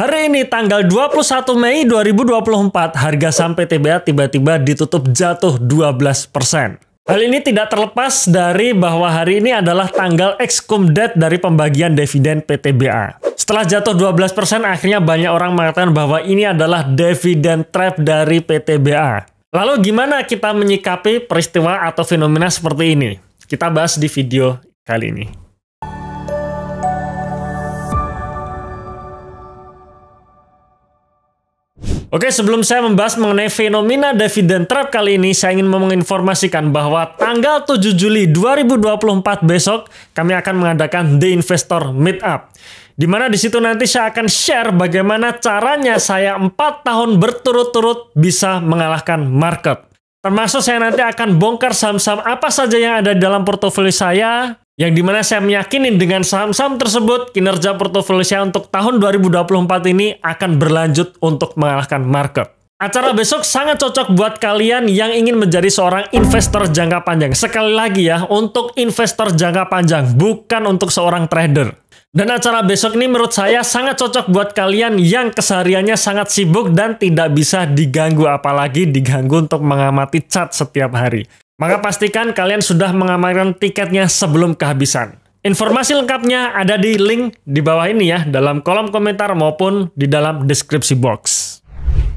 Hari ini tanggal 21 Mei 2024 harga saham PTBA tiba-tiba ditutup jatuh 12%. Hal ini tidak terlepas dari bahwa hari ini adalah tanggal excom date dari pembagian dividen PTBA. Setelah jatuh 12%, akhirnya banyak orang mengatakan bahwa ini adalah dividen trap dari PTBA. Lalu gimana kita menyikapi peristiwa atau fenomena seperti ini? Kita bahas di video kali ini. Oke, sebelum saya membahas mengenai fenomena dividen trap kali ini, saya ingin menginformasikan bahwa tanggal 7 Juli 2024 besok kami akan mengadakan The Investor Meetup. Di mana di situ nanti saya akan share bagaimana caranya saya 4 tahun berturut-turut bisa mengalahkan market. Termasuk saya nanti akan bongkar saham-saham apa saja yang ada dalam portofolio saya yang dimana saya meyakini dengan saham-saham tersebut kinerja portofolio saya untuk tahun 2024 ini akan berlanjut untuk mengalahkan market. Acara besok sangat cocok buat kalian yang ingin menjadi seorang investor jangka panjang. Sekali lagi ya, untuk investor jangka panjang, bukan untuk seorang trader. Dan acara besok ini menurut saya sangat cocok buat kalian yang kesehariannya sangat sibuk dan tidak bisa diganggu apalagi diganggu untuk mengamati chat setiap hari. Maka pastikan kalian sudah mengamankan tiketnya sebelum kehabisan. Informasi lengkapnya ada di link di bawah ini ya, dalam kolom komentar maupun di dalam deskripsi box.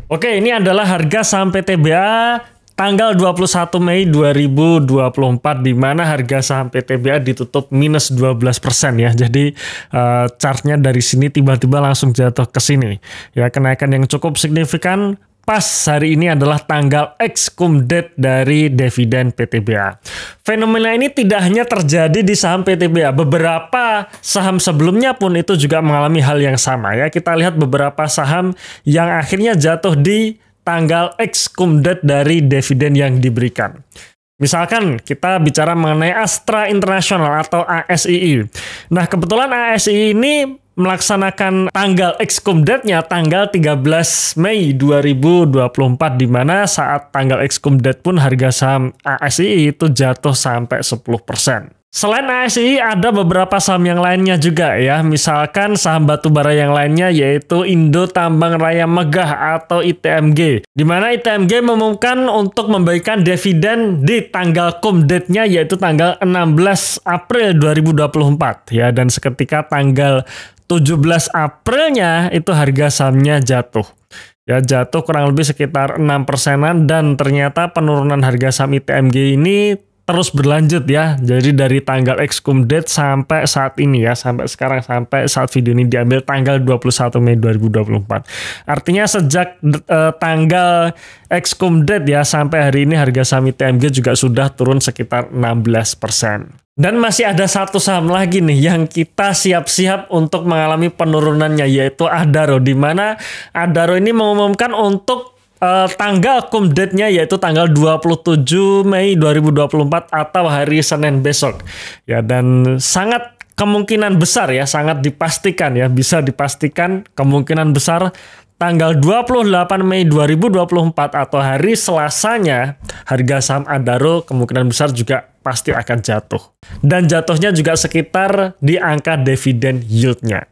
Oke, ini adalah harga saham PTBA tanggal 21 Mei 2024 di mana harga saham PTBA ditutup minus 12% ya. Jadi uh, chartnya dari sini tiba-tiba langsung jatuh ke sini. Ya, kenaikan yang cukup signifikan pas hari ini adalah tanggal ex-cum date dari dividen PTBA. Fenomena ini tidak hanya terjadi di saham PTBA, beberapa saham sebelumnya pun itu juga mengalami hal yang sama ya. Kita lihat beberapa saham yang akhirnya jatuh di tanggal ex-cum date dari dividen yang diberikan. Misalkan kita bicara mengenai Astra International atau ASII. Nah, kebetulan ASII ini melaksanakan tanggal excom date-nya tanggal 13 Mei 2024 di mana saat tanggal excom date pun harga saham ASI itu jatuh sampai 10%. Selain ASI ada beberapa saham yang lainnya juga ya, misalkan saham batubara yang lainnya yaitu Indo Tambang Raya Megah atau ITMG, di mana ITMG mengumumkan untuk memberikan dividen di tanggal cum date-nya yaitu tanggal 16 April 2024 ya dan seketika tanggal 17 Aprilnya itu harga sahamnya jatuh. Ya jatuh kurang lebih sekitar 6 persenan dan ternyata penurunan harga saham ITMG ini terus berlanjut ya. Jadi dari tanggal exkum date sampai saat ini ya, sampai sekarang sampai saat video ini diambil tanggal 21 Mei 2024. Artinya sejak uh, tanggal exkum date ya sampai hari ini harga saham ITMG juga sudah turun sekitar 16%. Dan masih ada satu saham lagi nih yang kita siap-siap untuk mengalami penurunannya yaitu Adaro di mana Adaro ini mengumumkan untuk uh, tanggal nya yaitu tanggal 27 Mei 2024 atau hari Senin besok. Ya dan sangat kemungkinan besar ya sangat dipastikan ya bisa dipastikan kemungkinan besar tanggal 28 Mei 2024 atau hari Selasanya harga saham Adaro kemungkinan besar juga pasti akan jatuh. Dan jatuhnya juga sekitar di angka dividen yieldnya.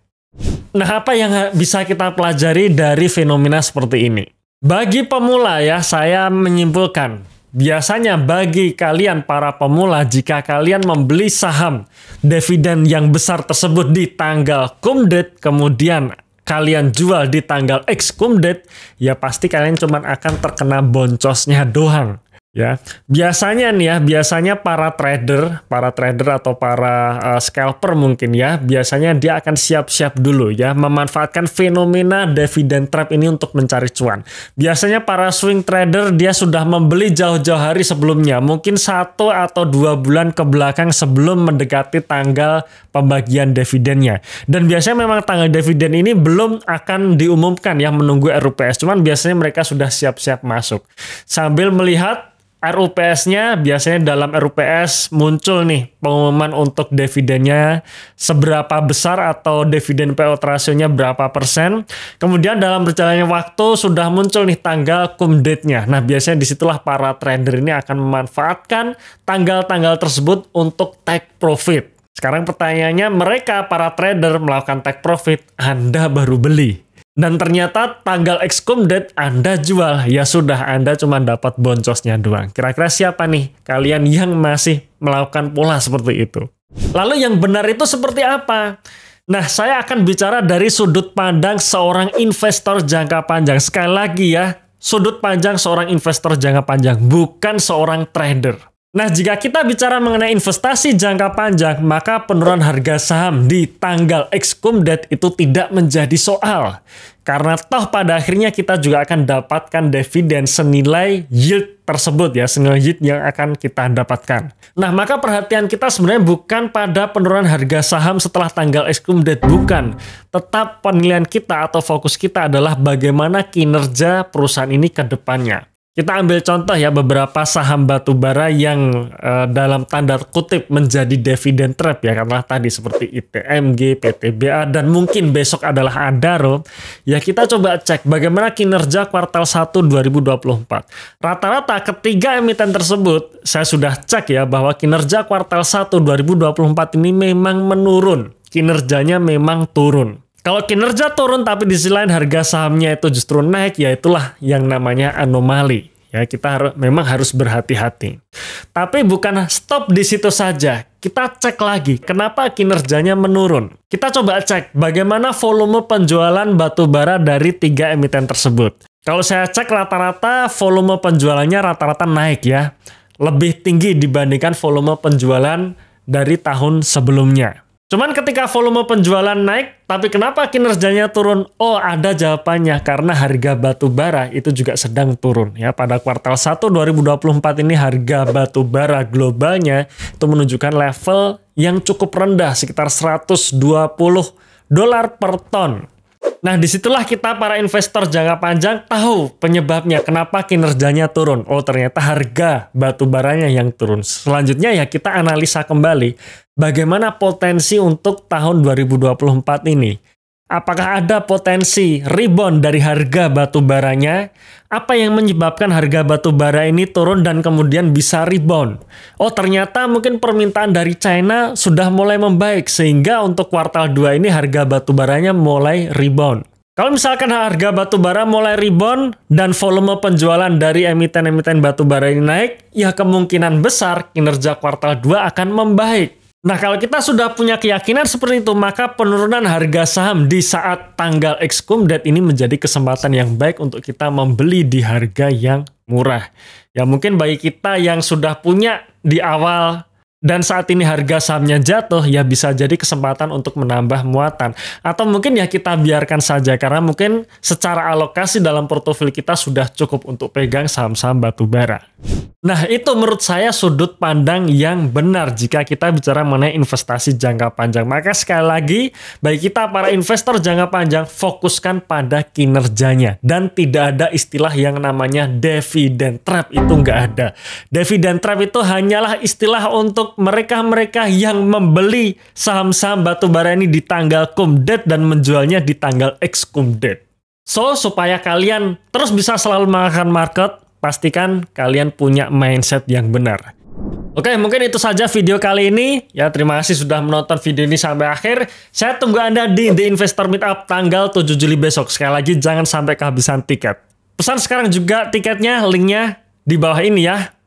Nah apa yang bisa kita pelajari dari fenomena seperti ini? Bagi pemula ya, saya menyimpulkan. Biasanya bagi kalian para pemula, jika kalian membeli saham dividen yang besar tersebut di tanggal kumdet, kemudian kalian jual di tanggal X kumdet, ya pasti kalian cuma akan terkena boncosnya doang. Ya, biasanya nih ya, biasanya para trader, para trader atau para uh, scalper mungkin ya, biasanya dia akan siap-siap dulu ya, memanfaatkan fenomena dividend trap ini untuk mencari cuan. Biasanya para swing trader dia sudah membeli jauh-jauh hari sebelumnya, mungkin satu atau dua bulan ke belakang sebelum mendekati tanggal pembagian dividennya. Dan biasanya memang tanggal dividen ini belum akan diumumkan ya, menunggu RUPS. Cuman biasanya mereka sudah siap-siap masuk sambil melihat RUPS-nya biasanya dalam RUPS muncul nih pengumuman untuk dividennya seberapa besar atau dividen payout rasionya berapa persen. Kemudian dalam berjalannya waktu sudah muncul nih tanggal cum date-nya. Nah biasanya disitulah para trader ini akan memanfaatkan tanggal-tanggal tersebut untuk take profit. Sekarang pertanyaannya mereka para trader melakukan take profit, Anda baru beli dan ternyata tanggal exkom date Anda jual, ya sudah Anda cuma dapat boncosnya doang. Kira-kira siapa nih kalian yang masih melakukan pola seperti itu? Lalu yang benar itu seperti apa? Nah, saya akan bicara dari sudut pandang seorang investor jangka panjang. Sekali lagi ya, sudut panjang seorang investor jangka panjang, bukan seorang trader. Nah, jika kita bicara mengenai investasi jangka panjang, maka penurunan harga saham di tanggal X date itu tidak menjadi soal. Karena toh pada akhirnya kita juga akan dapatkan dividen senilai yield tersebut ya, senilai yield yang akan kita dapatkan. Nah, maka perhatian kita sebenarnya bukan pada penurunan harga saham setelah tanggal X date, bukan. Tetap penilaian kita atau fokus kita adalah bagaimana kinerja perusahaan ini ke depannya. Kita ambil contoh ya beberapa saham batubara yang uh, dalam tanda kutip menjadi dividend trap ya karena tadi seperti ITMG, PTBA dan mungkin besok adalah Adaro. Ya kita coba cek bagaimana kinerja kuartal 1 2024. Rata-rata ketiga emiten tersebut saya sudah cek ya bahwa kinerja kuartal 1 2024 ini memang menurun. Kinerjanya memang turun. Kalau kinerja turun tapi di sisi lain harga sahamnya itu justru naik, ya itulah yang namanya anomali. Ya, kita harus memang harus berhati-hati. Tapi bukan stop di situ saja. Kita cek lagi kenapa kinerjanya menurun. Kita coba cek bagaimana volume penjualan batu bara dari tiga emiten tersebut. Kalau saya cek rata-rata volume penjualannya rata-rata naik ya. Lebih tinggi dibandingkan volume penjualan dari tahun sebelumnya. Cuman ketika volume penjualan naik, tapi kenapa kinerjanya turun? Oh, ada jawabannya karena harga batu bara itu juga sedang turun ya. Pada kuartal 1 2024 ini harga batu bara globalnya itu menunjukkan level yang cukup rendah sekitar 120 dolar per ton. Nah, disitulah kita para investor jangka panjang tahu penyebabnya kenapa kinerjanya turun. Oh, ternyata harga batu baranya yang turun. Selanjutnya ya kita analisa kembali bagaimana potensi untuk tahun 2024 ini. Apakah ada potensi rebound dari harga batu baranya? Apa yang menyebabkan harga batu bara ini turun dan kemudian bisa rebound? Oh, ternyata mungkin permintaan dari China sudah mulai membaik sehingga untuk kuartal 2 ini harga batu baranya mulai rebound. Kalau misalkan harga batu bara mulai rebound dan volume penjualan dari emiten-emiten batu bara ini naik, ya kemungkinan besar kinerja kuartal 2 akan membaik. Nah, kalau kita sudah punya keyakinan seperti itu, maka penurunan harga saham di saat tanggal X date ini menjadi kesempatan yang baik untuk kita membeli di harga yang murah. Ya, mungkin bagi kita yang sudah punya di awal dan saat ini harga sahamnya jatuh, ya bisa jadi kesempatan untuk menambah muatan. Atau mungkin ya kita biarkan saja, karena mungkin secara alokasi dalam portofolio kita sudah cukup untuk pegang saham-saham batubara. Nah, itu menurut saya sudut pandang yang benar jika kita bicara mengenai investasi jangka panjang. Maka sekali lagi, baik kita para investor jangka panjang fokuskan pada kinerjanya dan tidak ada istilah yang namanya dividend trap itu nggak ada. Dividend trap itu hanyalah istilah untuk mereka-mereka yang membeli saham-saham batubara ini di tanggal cum date dan menjualnya di tanggal ex cum date So, supaya kalian terus bisa selalu makan market, pastikan kalian punya mindset yang benar. Oke, mungkin itu saja video kali ini. Ya, terima kasih sudah menonton video ini sampai akhir. Saya tunggu Anda di The Investor Meetup tanggal 7 Juli besok. Sekali lagi, jangan sampai kehabisan tiket. Pesan sekarang juga tiketnya, linknya di bawah ini ya.